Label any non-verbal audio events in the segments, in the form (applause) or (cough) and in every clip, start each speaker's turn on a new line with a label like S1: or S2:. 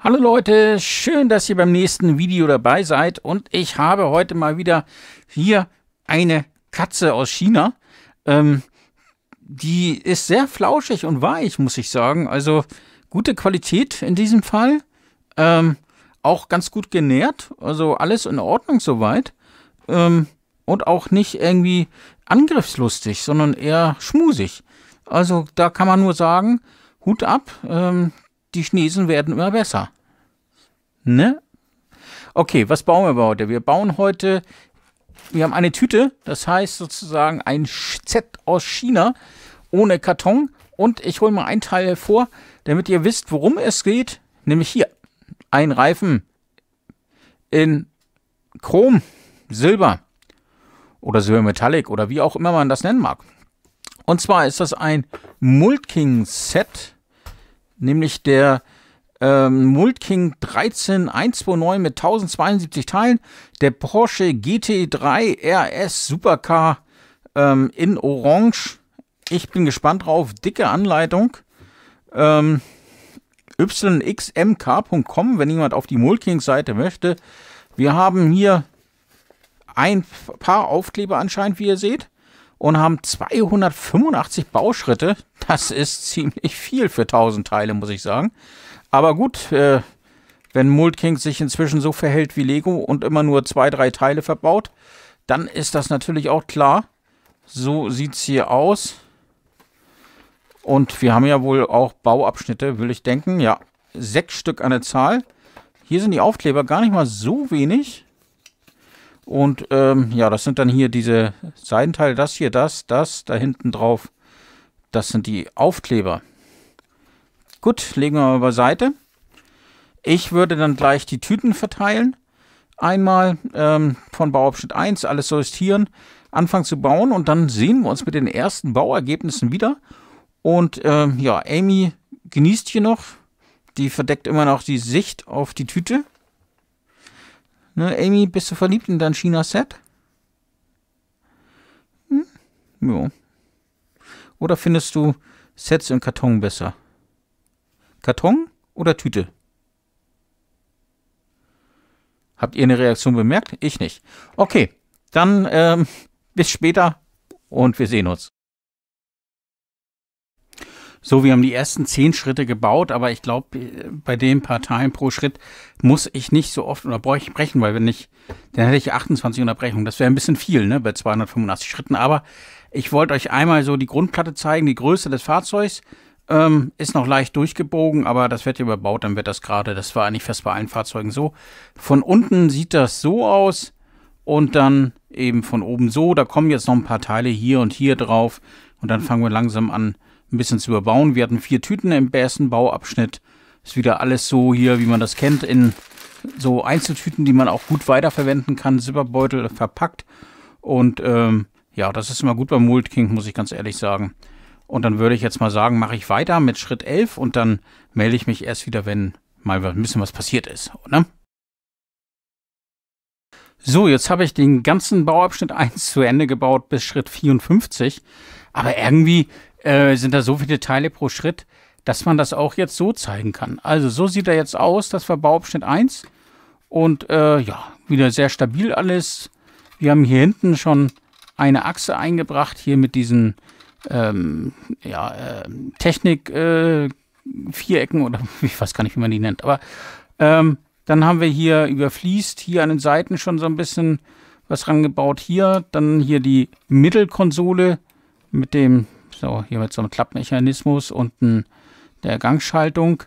S1: Hallo Leute, schön, dass ihr beim nächsten Video dabei seid und ich habe heute mal wieder hier eine Katze aus China. Ähm, die ist sehr flauschig und weich, muss ich sagen. Also gute Qualität in diesem Fall. Ähm, auch ganz gut genährt, also alles in Ordnung soweit. Ähm, und auch nicht irgendwie angriffslustig, sondern eher schmusig. Also da kann man nur sagen, Hut ab. Ähm, die Chinesen werden immer besser. Ne? Okay, was bauen wir heute? Wir bauen heute, wir haben eine Tüte, das heißt sozusagen ein Set aus China ohne Karton. Und ich hole mal ein Teil hervor, damit ihr wisst, worum es geht. Nämlich hier, ein Reifen in Chrom, Silber oder Silbermetallic oder wie auch immer man das nennen mag. Und zwar ist das ein multking set nämlich der ähm, Multking 13129 mit 1072 Teilen, der Porsche GT3 e RS Supercar ähm, in Orange. Ich bin gespannt drauf, dicke Anleitung. Ähm, yxmk.com, wenn jemand auf die multking seite möchte. Wir haben hier ein paar Aufkleber anscheinend, wie ihr seht und haben 285 Bauschritte. Das ist ziemlich viel für 1000 Teile, muss ich sagen. Aber gut, äh, wenn Multking sich inzwischen so verhält wie Lego und immer nur zwei, drei Teile verbaut, dann ist das natürlich auch klar. So sieht es hier aus. Und wir haben ja wohl auch Bauabschnitte, will ich denken. Ja, sechs Stück an der Zahl. Hier sind die Aufkleber gar nicht mal so wenig. Und ähm, ja, das sind dann hier diese Seitenteile, das hier, das, das, da hinten drauf. Das sind die Aufkleber. Gut, legen wir mal beiseite. Ich würde dann gleich die Tüten verteilen. Einmal ähm, von Bauabschnitt 1 alles sortieren, anfangen zu bauen und dann sehen wir uns mit den ersten Bauergebnissen wieder. Und ähm, ja, Amy genießt hier noch. Die verdeckt immer noch die Sicht auf die Tüte. Ne, Amy, bist du verliebt in dein China-Set? Hm? Jo. Oder findest du Sets im Karton besser? Karton oder Tüte? Habt ihr eine Reaktion bemerkt? Ich nicht. Okay, dann ähm, bis später und wir sehen uns so, wir haben die ersten zehn Schritte gebaut, aber ich glaube, äh, bei den Parteien pro Schritt muss ich nicht so oft unterbrechen, brechen, weil wenn ich, dann hätte ich 28 Unterbrechungen. Das wäre ein bisschen viel, ne, bei 285 Schritten. Aber ich wollte euch einmal so die Grundplatte zeigen, die Größe des Fahrzeugs. Ähm, ist noch leicht durchgebogen, aber das wird ja überbaut, dann wird das gerade. Das war eigentlich fast bei allen Fahrzeugen so. Von unten sieht das so aus und dann eben von oben so. Da kommen jetzt noch ein paar Teile hier und hier drauf und dann fangen wir langsam an, ein bisschen zu überbauen. Wir hatten vier Tüten im ersten Bauabschnitt. Ist wieder alles so hier, wie man das kennt, in so Einzeltüten, die man auch gut weiterverwenden kann. Zipperbeutel verpackt. Und ähm, ja, das ist immer gut beim Mold muss ich ganz ehrlich sagen. Und dann würde ich jetzt mal sagen, mache ich weiter mit Schritt 11 und dann melde ich mich erst wieder, wenn mal ein bisschen was passiert ist. Oder? Ne? So, jetzt habe ich den ganzen Bauabschnitt 1 zu Ende gebaut bis Schritt 54. Aber irgendwie äh, sind da so viele Teile pro Schritt, dass man das auch jetzt so zeigen kann. Also so sieht er jetzt aus, das war Bauabschnitt 1. Und äh, ja, wieder sehr stabil alles. Wir haben hier hinten schon eine Achse eingebracht, hier mit diesen ähm, ja, ähm, äh, Technik-Vierecken oder (laughs) ich weiß gar nicht, wie man die nennt. Aber ähm, dann haben wir hier überfließt, hier an den Seiten schon so ein bisschen was rangebaut. Hier, dann hier die Mittelkonsole mit dem so, hier mit so einem Klappmechanismus. Unten der Gangschaltung.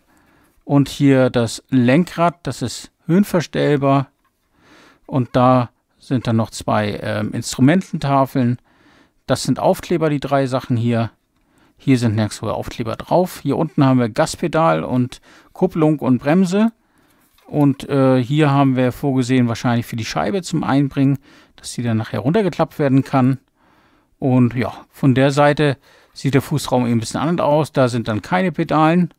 S1: Und hier das Lenkrad, das ist höhenverstellbar. Und da sind dann noch zwei ähm, Instrumententafeln. Das sind Aufkleber, die drei Sachen hier. Hier sind nirgendwo Aufkleber drauf. Hier unten haben wir Gaspedal und Kupplung und Bremse. Und äh, hier haben wir vorgesehen, wahrscheinlich für die Scheibe zum Einbringen, dass sie dann nachher runtergeklappt werden kann. Und ja, von der Seite sieht der Fußraum eben ein bisschen anders aus. Da sind dann keine Pedalen.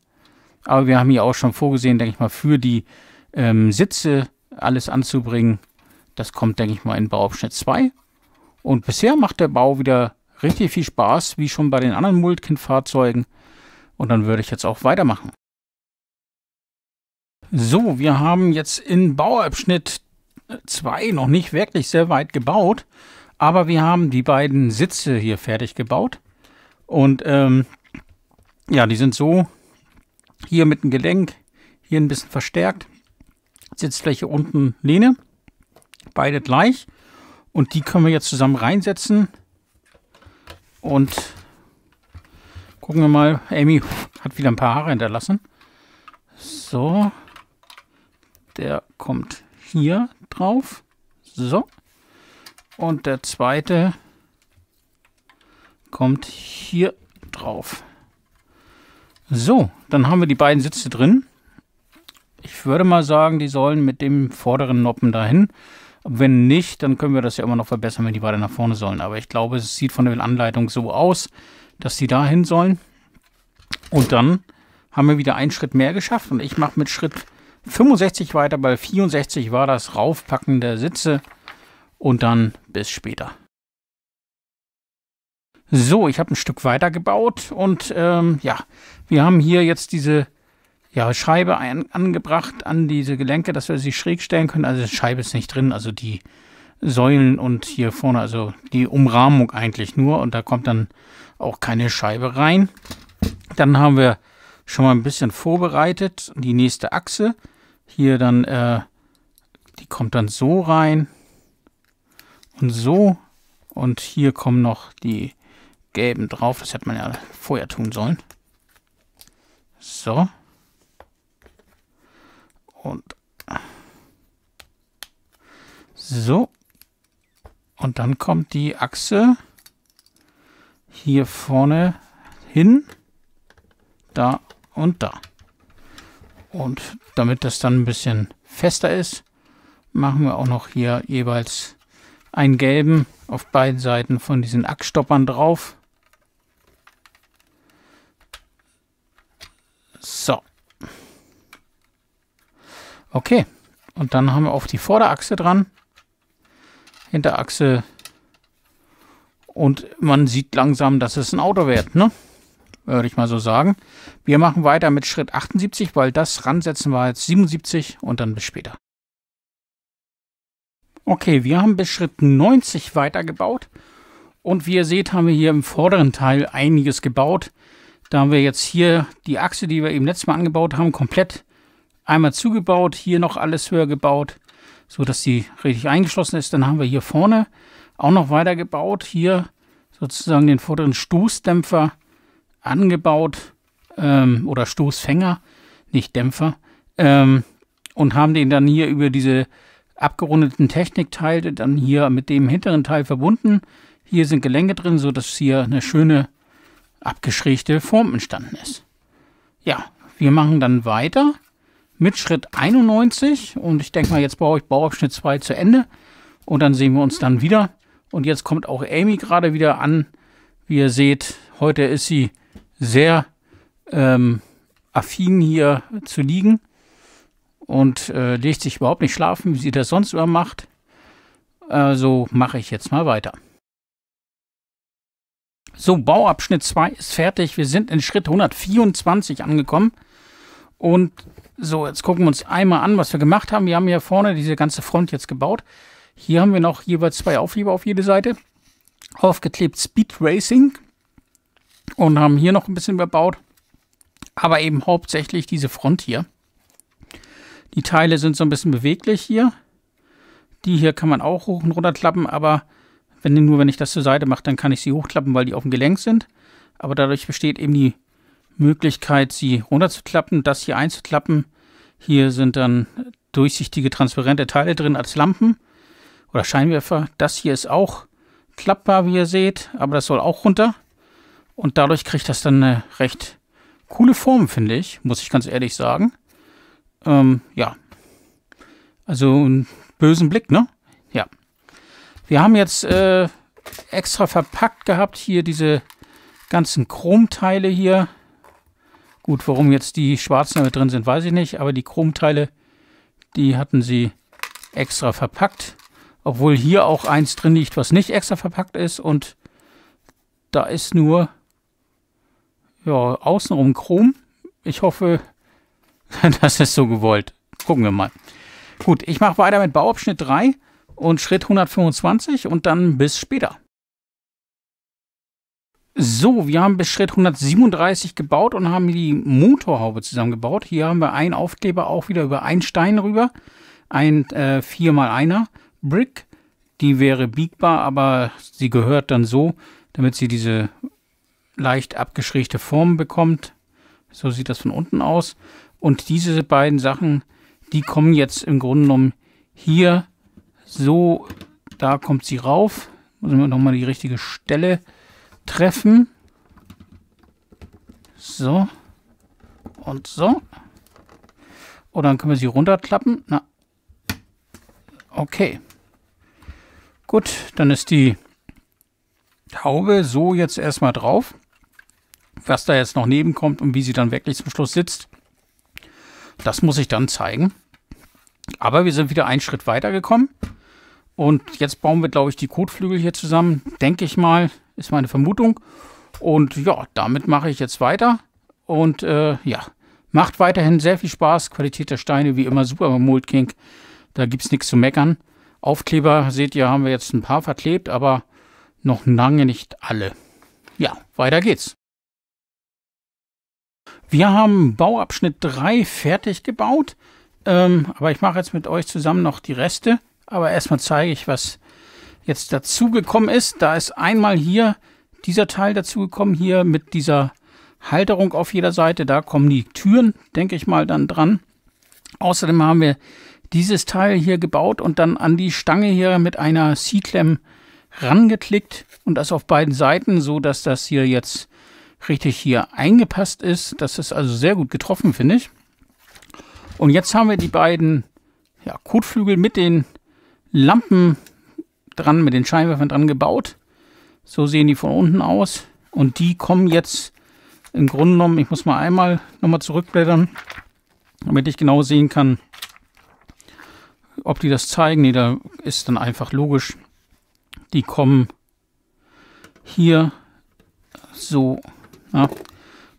S1: Aber wir haben hier auch schon vorgesehen, denke ich mal, für die ähm, Sitze alles anzubringen. Das kommt, denke ich mal, in Bauabschnitt 2. Und bisher macht der Bau wieder richtig viel Spaß, wie schon bei den anderen Multkin-Fahrzeugen. Und dann würde ich jetzt auch weitermachen. So, wir haben jetzt in Bauabschnitt 2 noch nicht wirklich sehr weit gebaut, aber wir haben die beiden Sitze hier fertig gebaut. Und ähm, ja, die sind so hier mit dem Gelenk, hier ein bisschen verstärkt. Sitzfläche unten Lehne, beide gleich. Und die können wir jetzt zusammen reinsetzen. Und gucken wir mal, Amy hat wieder ein paar Haare hinterlassen. So, der kommt hier drauf. So. Und der zweite kommt hier drauf. So, dann haben wir die beiden Sitze drin. Ich würde mal sagen, die sollen mit dem vorderen Noppen dahin. Wenn nicht, dann können wir das ja immer noch verbessern, wenn die beide nach vorne sollen. Aber ich glaube, es sieht von der Anleitung so aus, dass die dahin sollen. Und dann haben wir wieder einen Schritt mehr geschafft. Und ich mache mit Schritt 65 weiter. Bei 64 war das Raufpacken der Sitze. Und dann bis später. So, ich habe ein Stück weiter gebaut und ähm, ja, wir haben hier jetzt diese ja, Scheibe ein, angebracht an diese Gelenke, dass wir sie schräg stellen können. Also die Scheibe ist nicht drin, also die Säulen und hier vorne, also die Umrahmung eigentlich nur und da kommt dann auch keine Scheibe rein. Dann haben wir schon mal ein bisschen vorbereitet die nächste Achse. Hier dann, äh, die kommt dann so rein und so und hier kommen noch die gelben drauf. Das hätte man ja vorher tun sollen. So. Und so. Und dann kommt die Achse hier vorne hin, da und da. Und damit das dann ein bisschen fester ist, machen wir auch noch hier jeweils einen gelben auf beiden Seiten von diesen Achsstoppern drauf. So. Okay. Und dann haben wir auf die Vorderachse dran. Hinterachse. Und man sieht langsam, dass es ein Auto wird, ne? Würde ich mal so sagen. Wir machen weiter mit Schritt 78, weil das ransetzen war jetzt 77 und dann bis später. Okay, wir haben bis Schritt 90 weitergebaut. Und wie ihr seht, haben wir hier im vorderen Teil einiges gebaut. Da haben wir jetzt hier die Achse, die wir eben letztes Mal angebaut haben, komplett einmal zugebaut. Hier noch alles höher gebaut, so dass die richtig eingeschlossen ist. Dann haben wir hier vorne auch noch weiter gebaut. Hier sozusagen den vorderen Stoßdämpfer angebaut ähm, oder Stoßfänger, nicht Dämpfer. Ähm, und haben den dann hier über diese abgerundeten Technikteile dann hier mit dem hinteren Teil verbunden. Hier sind Gelenke drin, sodass hier eine schöne abgeschrägte Form entstanden ist. Ja, wir machen dann weiter mit Schritt 91 und ich denke mal, jetzt baue ich Bauabschnitt 2 zu Ende und dann sehen wir uns dann wieder. Und jetzt kommt auch Amy gerade wieder an. Wie ihr seht, heute ist sie sehr ähm, affin hier zu liegen und äh, legt sich überhaupt nicht schlafen, wie sie das sonst immer macht. Also mache ich jetzt mal weiter. So, Bauabschnitt 2 ist fertig. Wir sind in Schritt 124 angekommen. Und so, jetzt gucken wir uns einmal an, was wir gemacht haben. Wir haben hier vorne diese ganze Front jetzt gebaut. Hier haben wir noch jeweils zwei Aufheber auf jede Seite. Aufgeklebt Speed Racing. Und haben hier noch ein bisschen überbaut. Aber eben hauptsächlich diese Front hier. Die Teile sind so ein bisschen beweglich hier. Die hier kann man auch hoch und runter klappen, aber wenn nur, wenn ich das zur Seite mache, dann kann ich sie hochklappen, weil die auf dem Gelenk sind. Aber dadurch besteht eben die Möglichkeit, sie runterzuklappen, das hier einzuklappen. Hier sind dann durchsichtige, transparente Teile drin als Lampen oder Scheinwerfer. Das hier ist auch klappbar, wie ihr seht, aber das soll auch runter. Und dadurch kriegt das dann eine recht coole Form, finde ich, muss ich ganz ehrlich sagen. Ähm, ja. Also einen bösen Blick, ne? Wir haben jetzt äh, extra verpackt gehabt hier diese ganzen Chromteile hier. Gut, warum jetzt die schwarzen damit drin sind, weiß ich nicht. Aber die Chromteile, die hatten sie extra verpackt. Obwohl hier auch eins drin liegt, was nicht extra verpackt ist. Und da ist nur ja, außenrum Chrom. Ich hoffe, (laughs) das ist so gewollt. Gucken wir mal. Gut, ich mache weiter mit Bauabschnitt 3 und Schritt 125 und dann bis später. So, wir haben bis Schritt 137 gebaut und haben die Motorhaube zusammengebaut. Hier haben wir einen Aufkleber auch wieder über einen Stein rüber. Ein äh, 4x1er Brick. Die wäre biegbar, aber sie gehört dann so, damit sie diese leicht abgeschrägte Form bekommt. So sieht das von unten aus. Und diese beiden Sachen, die kommen jetzt im Grunde genommen hier so, da kommt sie rauf. Müssen wir nochmal die richtige Stelle treffen. So. Und so. Und oh, dann können wir sie runterklappen. Na. Okay. Gut, dann ist die Taube so jetzt erstmal drauf. Was da jetzt noch nebenkommt und wie sie dann wirklich zum Schluss sitzt, das muss ich dann zeigen. Aber wir sind wieder einen Schritt weiter gekommen. Und jetzt bauen wir, glaube ich, die Kotflügel hier zusammen. Denke ich mal, ist meine Vermutung. Und ja, damit mache ich jetzt weiter. Und äh, ja, macht weiterhin sehr viel Spaß. Qualität der Steine, wie immer, super beim Mold King. Da gibt es nichts zu meckern. Aufkleber, seht ihr, haben wir jetzt ein paar verklebt, aber noch lange nicht alle. Ja, weiter geht's. Wir haben Bauabschnitt 3 fertig gebaut, ähm, aber ich mache jetzt mit euch zusammen noch die Reste. Aber erstmal zeige ich, was jetzt dazugekommen ist. Da ist einmal hier dieser Teil dazugekommen, hier mit dieser Halterung auf jeder Seite. Da kommen die Türen, denke ich mal, dann dran. Außerdem haben wir dieses Teil hier gebaut und dann an die Stange hier mit einer C-Klemm rangeklickt und das auf beiden Seiten, so dass das hier jetzt richtig hier eingepasst ist. Das ist also sehr gut getroffen, finde ich. Und jetzt haben wir die beiden ja, Kotflügel mit den Lampen dran, mit den Scheinwerfern dran gebaut. So sehen die von unten aus. Und die kommen jetzt im Grunde genommen, ich muss mal einmal nochmal zurückblättern, damit ich genau sehen kann, ob die das zeigen. Nee, da ist dann einfach logisch. Die kommen hier so. Ja,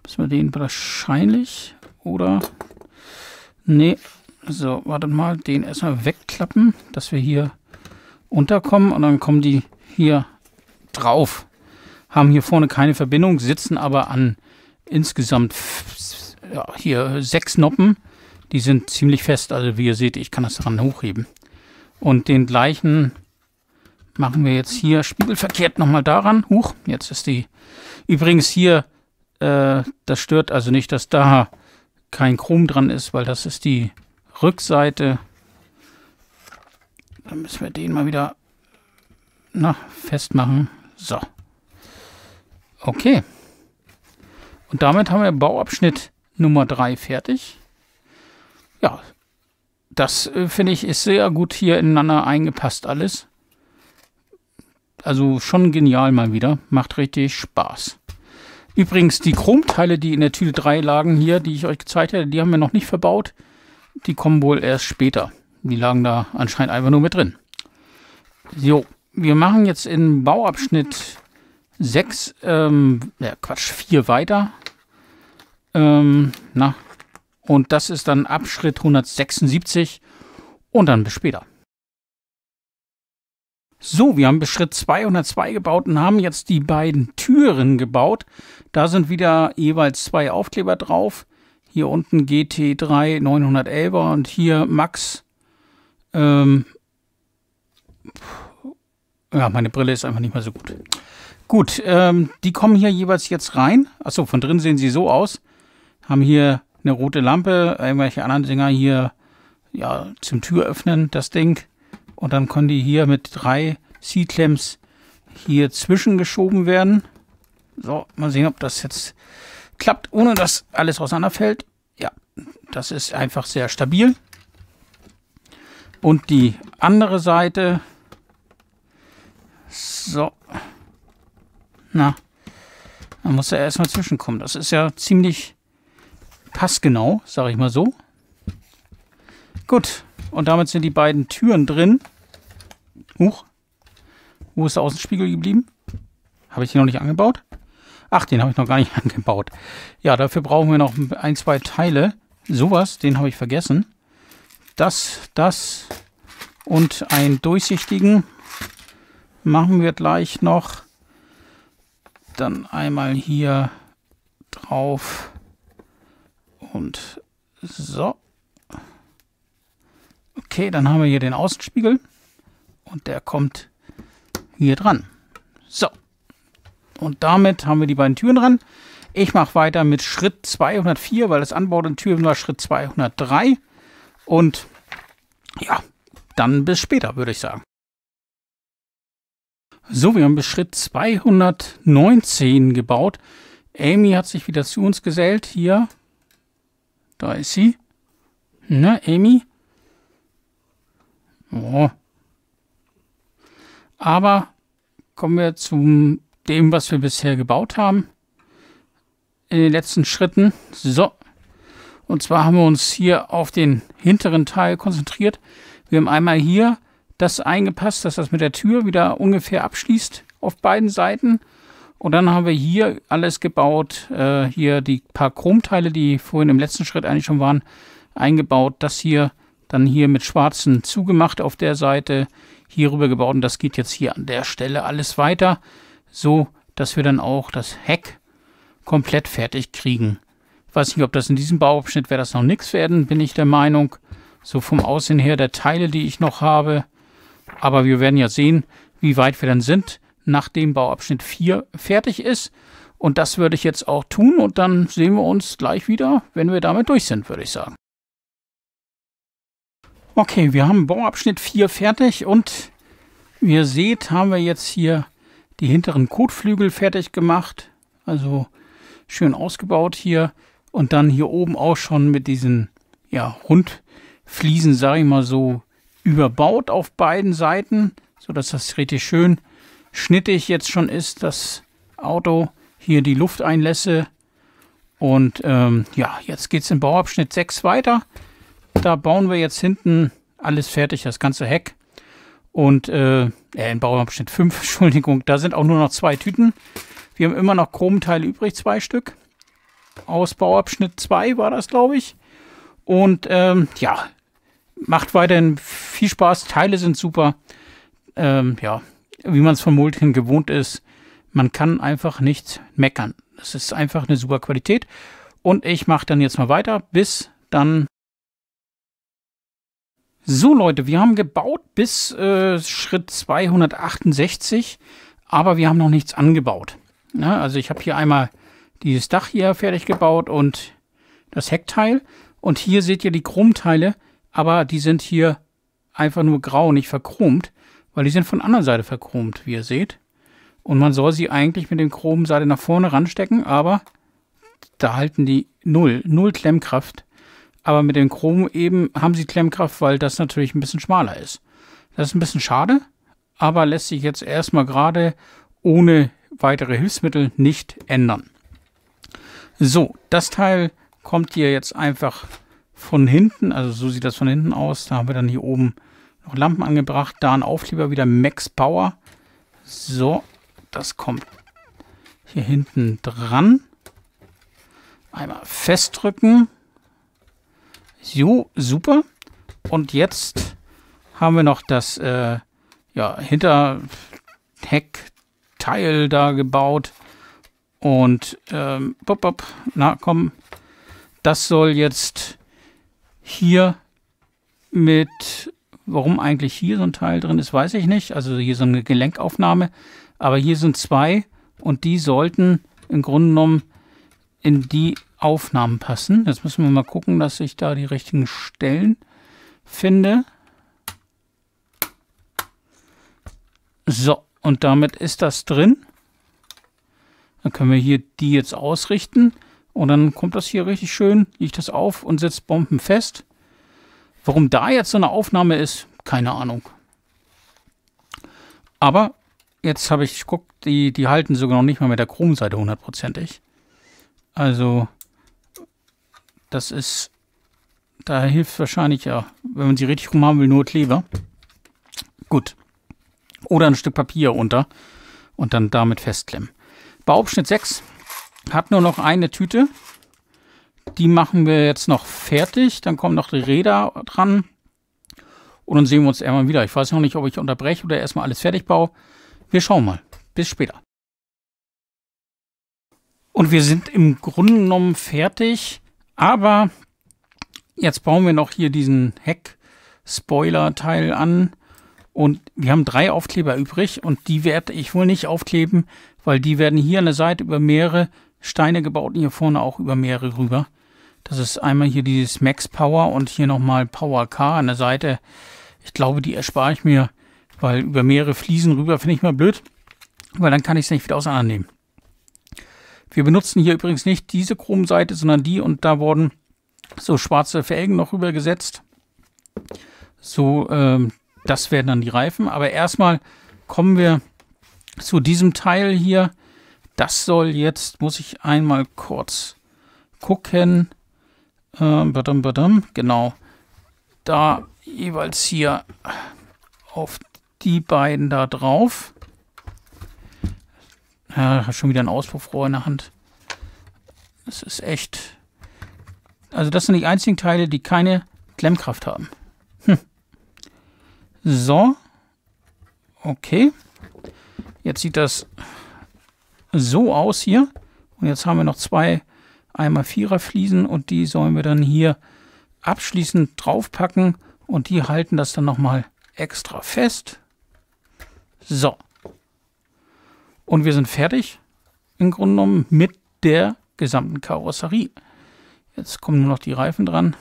S1: müssen wir den wahrscheinlich oder? Nee, so, wartet mal, den erstmal wegklappen, dass wir hier unterkommen und dann kommen die hier drauf. Haben hier vorne keine Verbindung, sitzen aber an insgesamt ja, hier sechs Noppen. Die sind ziemlich fest, also wie ihr seht, ich kann das daran hochheben. Und den gleichen machen wir jetzt hier spiegelverkehrt nochmal daran. Huch, jetzt ist die... Übrigens hier, äh, das stört also nicht, dass da kein Chrom dran ist, weil das ist die Rückseite. Dann müssen wir den mal wieder na, festmachen. So. Okay. Und damit haben wir Bauabschnitt Nummer 3 fertig. Ja, das äh, finde ich ist sehr gut hier ineinander eingepasst alles. Also schon genial mal wieder. Macht richtig Spaß. Übrigens, die Chromteile, die in der Tüte 3 lagen hier, die ich euch gezeigt hatte, die haben wir noch nicht verbaut. Die kommen wohl erst später. Die lagen da anscheinend einfach nur mit drin. So, wir machen jetzt in Bauabschnitt 6, ähm, ja Quatsch, 4 weiter. Ähm, na, und das ist dann Abschnitt 176 und dann bis später. So, wir haben bis Schritt 202 gebaut und haben jetzt die beiden Türen gebaut. Da sind wieder jeweils zwei Aufkleber drauf. Hier unten GT3 911er und hier Max. Ähm ja, meine Brille ist einfach nicht mehr so gut. Gut, ähm, die kommen hier jeweils jetzt rein. Achso, von drin sehen sie so aus. Haben hier eine rote Lampe, irgendwelche anderen Dinger hier ja, zum Tür öffnen, das Ding. Und dann können die hier mit drei C-Clamps hier zwischengeschoben werden. So, mal sehen, ob das jetzt Klappt, ohne dass alles auseinanderfällt. Ja, das ist einfach sehr stabil. Und die andere Seite. So. Na, da muss ja erstmal zwischenkommen. Das ist ja ziemlich passgenau, sage ich mal so. Gut, und damit sind die beiden Türen drin. Huch, wo ist der Außenspiegel geblieben? Habe ich den noch nicht angebaut? Ach, den habe ich noch gar nicht (laughs) angebaut. Ja, dafür brauchen wir noch ein, zwei Teile. Sowas, den habe ich vergessen. Das, das und einen durchsichtigen machen wir gleich noch. Dann einmal hier drauf und so. Okay, dann haben wir hier den Außenspiegel und der kommt hier dran. So. Und damit haben wir die beiden Türen dran. Ich mache weiter mit Schritt 204, weil das Anbau der Tür war Schritt 203. Und ja, dann bis später, würde ich sagen. So, wir haben bis Schritt 219 gebaut. Amy hat sich wieder zu uns gesellt. Hier, da ist sie. Na, Amy? Oh. Aber kommen wir zum dem, was wir bisher gebaut haben. In den letzten Schritten. So. Und zwar haben wir uns hier auf den hinteren Teil konzentriert. Wir haben einmal hier das eingepasst, dass das mit der Tür wieder ungefähr abschließt auf beiden Seiten. Und dann haben wir hier alles gebaut. Äh, hier die paar Chromteile, die vorhin im letzten Schritt eigentlich schon waren, eingebaut. Das hier dann hier mit schwarzen zugemacht auf der Seite. Hier rüber gebaut und das geht jetzt hier an der Stelle alles weiter so dass wir dann auch das Heck komplett fertig kriegen. Ich weiß nicht, ob das in diesem Bauabschnitt wäre das noch nichts werden, bin ich der Meinung. So vom Aussehen her der Teile, die ich noch habe. Aber wir werden ja sehen, wie weit wir dann sind, nachdem Bauabschnitt 4 fertig ist. Und das würde ich jetzt auch tun und dann sehen wir uns gleich wieder, wenn wir damit durch sind, würde ich sagen. Okay, wir haben Bauabschnitt 4 fertig und wie ihr seht, haben wir jetzt hier die hinteren Kotflügel fertig gemacht, also schön ausgebaut hier und dann hier oben auch schon mit diesen ja, Rundfliesen, sage ich mal so, überbaut auf beiden Seiten, sodass das richtig schön schnittig jetzt schon ist, das Auto, hier die Lufteinlässe und ähm, ja, jetzt geht es im Bauabschnitt 6 weiter. Da bauen wir jetzt hinten alles fertig, das ganze Heck und äh, in Bauabschnitt 5, (laughs) Entschuldigung, da sind auch nur noch zwei Tüten. Wir haben immer noch Chromteile übrig, zwei Stück. Aus Bauabschnitt 2 war das, glaube ich. Und ähm, ja, macht weiterhin viel Spaß. Teile sind super. Ähm, ja, wie man es von Multikin gewohnt ist, man kann einfach nichts meckern. Es ist einfach eine super Qualität. Und ich mache dann jetzt mal weiter, bis dann so Leute, wir haben gebaut bis äh, Schritt 268, aber wir haben noch nichts angebaut. Ja, also ich habe hier einmal dieses Dach hier fertig gebaut und das Heckteil. Und hier seht ihr die Chromteile, aber die sind hier einfach nur grau, nicht verchromt, weil die sind von der anderen Seite verchromt, wie ihr seht. Und man soll sie eigentlich mit dem Chromseite nach vorne ranstecken, aber da halten die null, null Klemmkraft. Aber mit dem Chrom eben haben sie Klemmkraft, weil das natürlich ein bisschen schmaler ist. Das ist ein bisschen schade, aber lässt sich jetzt erstmal gerade ohne weitere Hilfsmittel nicht ändern. So, das Teil kommt hier jetzt einfach von hinten, also so sieht das von hinten aus. Da haben wir dann hier oben noch Lampen angebracht, da ein Aufkleber wieder Max Power. So, das kommt hier hinten dran. Einmal festdrücken. So, super. Und jetzt haben wir noch das äh, ja, hinterheck da gebaut. Und ähm, pop, pop, na komm, das soll jetzt hier mit, warum eigentlich hier so ein Teil drin ist, weiß ich nicht. Also hier so eine Gelenkaufnahme. Aber hier sind zwei und die sollten im Grunde genommen in die Aufnahmen passen. Jetzt müssen wir mal gucken, dass ich da die richtigen Stellen finde. So, und damit ist das drin. Dann können wir hier die jetzt ausrichten. Und dann kommt das hier richtig schön, liegt das auf und sitzt bombenfest. Warum da jetzt so eine Aufnahme ist, keine Ahnung. Aber jetzt habe ich, guck, die, die halten sogar noch nicht mal mit der Chromseite hundertprozentig. Also das ist, da hilft wahrscheinlich ja, wenn man sie richtig rum haben will, nur Kleber. Gut. Oder ein Stück Papier unter und dann damit festklemmen. Bauabschnitt 6 hat nur noch eine Tüte. Die machen wir jetzt noch fertig. Dann kommen noch die Räder dran. Und dann sehen wir uns irgendwann wieder. Ich weiß noch nicht, ob ich unterbreche oder erstmal alles fertig baue. Wir schauen mal. Bis später. Und wir sind im Grunde genommen fertig. Aber jetzt bauen wir noch hier diesen Heck-Spoiler-Teil an. Und wir haben drei Aufkleber übrig und die werde ich wohl nicht aufkleben, weil die werden hier an der Seite über mehrere Steine gebaut und hier vorne auch über mehrere rüber. Das ist einmal hier dieses Max Power und hier nochmal Power K an der Seite. Ich glaube, die erspare ich mir, weil über mehrere Fliesen rüber finde ich mal blöd, weil dann kann ich es nicht wieder auseinandernehmen. Wir benutzen hier übrigens nicht diese Chrome-Seite, sondern die und da wurden so schwarze Felgen noch rübergesetzt. So, ähm, das werden dann die Reifen. Aber erstmal kommen wir zu diesem Teil hier. Das soll jetzt, muss ich einmal kurz gucken. Ähm, badum, badum, genau. Da jeweils hier auf die beiden da drauf. Ja, hat schon wieder ein Auspuffrohr in der Hand. Das ist echt. Also das sind die einzigen Teile, die keine Klemmkraft haben. Hm. So. Okay. Jetzt sieht das so aus hier. Und jetzt haben wir noch zwei einmal Vierer Fliesen und die sollen wir dann hier abschließend draufpacken und die halten das dann nochmal extra fest. So. Und wir sind fertig, im Grunde genommen, mit der gesamten Karosserie. Jetzt kommen nur noch die Reifen dran.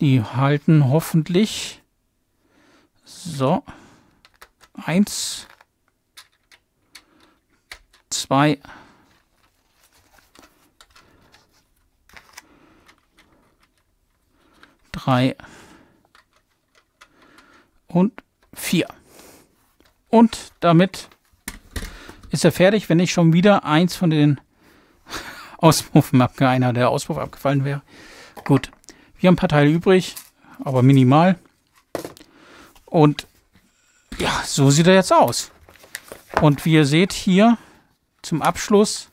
S1: Die halten hoffentlich. So. Eins. Zwei. Drei. Und vier. Und damit ist er fertig, wenn nicht schon wieder eins von den (laughs) Auspuffen abgefallen, einer der Auspuff abgefallen wäre. Gut, wir haben ein paar Teile übrig, aber minimal. Und ja, so sieht er jetzt aus. Und wie ihr seht hier zum Abschluss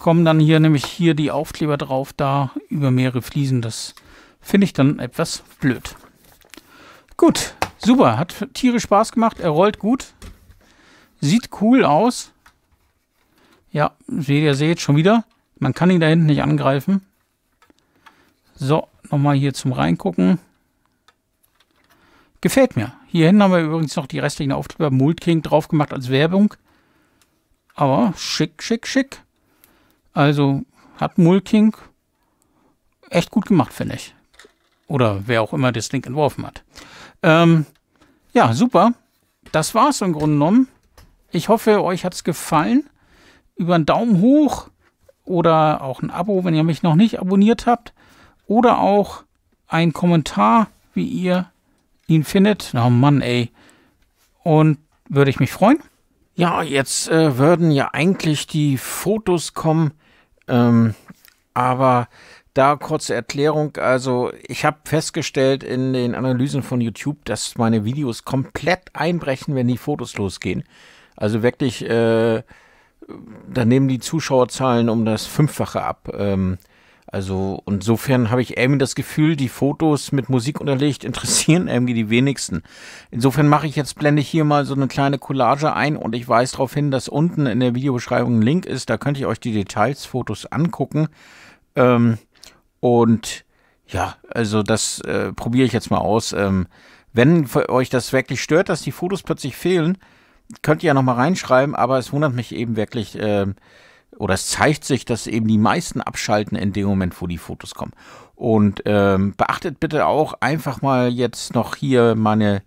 S1: kommen dann hier nämlich hier die Aufkleber drauf, da über mehrere Fliesen. Das finde ich dann etwas blöd. Gut, super, hat tierisch Spaß gemacht, er rollt gut. Sieht cool aus. Ja, wie ihr seht, schon wieder. Man kann ihn da hinten nicht angreifen. So, nochmal hier zum Reingucken. Gefällt mir. Hier hinten haben wir übrigens noch die restlichen Aufkleber Mold King drauf gemacht als Werbung. Aber schick, schick, schick. Also hat Mulking echt gut gemacht, finde ich. Oder wer auch immer das Ding entworfen hat. Ähm, ja, super. Das war es im Grunde genommen. Ich hoffe, euch hat es gefallen. Über einen Daumen hoch oder auch ein Abo, wenn ihr mich noch nicht abonniert habt. Oder auch einen Kommentar, wie ihr ihn findet. Oh Mann, ey. Und würde ich mich freuen. Ja, jetzt äh, würden ja eigentlich die Fotos kommen. Ähm, aber da kurze Erklärung. Also ich habe festgestellt in den Analysen von YouTube, dass meine Videos komplett einbrechen, wenn die Fotos losgehen. Also wirklich, äh, da nehmen die Zuschauerzahlen um das Fünffache ab. Ähm, also insofern habe ich irgendwie das Gefühl, die Fotos mit Musik unterlegt (laughs) interessieren irgendwie die wenigsten. Insofern mache ich jetzt, blende ich hier mal so eine kleine Collage ein und ich weise darauf hin, dass unten in der Videobeschreibung ein Link ist. Da könnt ihr euch die Details, Fotos angucken. Ähm, und ja, also das äh, probiere ich jetzt mal aus. Ähm, wenn euch das wirklich stört, dass die Fotos plötzlich fehlen, Könnt ihr ja nochmal reinschreiben, aber es wundert mich eben wirklich, äh, oder es zeigt sich, dass eben die meisten abschalten in dem Moment, wo die Fotos kommen. Und ähm, beachtet bitte auch einfach mal jetzt noch hier meine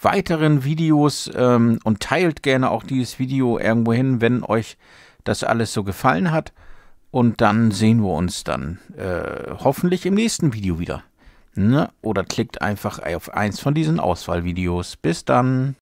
S1: weiteren Videos ähm, und teilt gerne auch dieses Video irgendwo hin, wenn euch das alles so gefallen hat. Und dann sehen wir uns dann äh, hoffentlich im nächsten Video wieder. Ne? Oder klickt einfach auf eins von diesen Auswahlvideos. Bis dann.